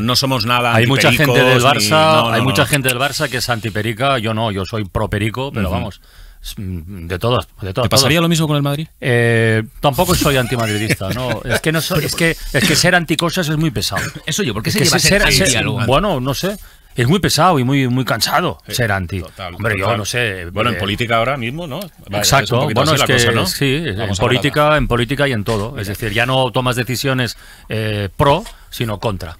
no somos nada. Hay mucha gente del Barça, hay mucha gente del Barça que es antiperica, yo no, yo soy pro perico, pero vamos. Mm, de todas, de ¿Te pasaría lo mismo con el Madrid? Eh, tampoco soy antimadridista, no. Es que no es que es que ser anticosas es muy pesado. Eso yo, porque se ser, Bueno, no sé es muy pesado y muy, muy cansado ser anti. Hombre, yo no sé. Bueno, en eh, política ahora mismo, ¿no? exacto. bueno, es que ¿no? sí, en política, en política y en todo. Es decir, ya no tomas decisiones eh, pro, sino contra.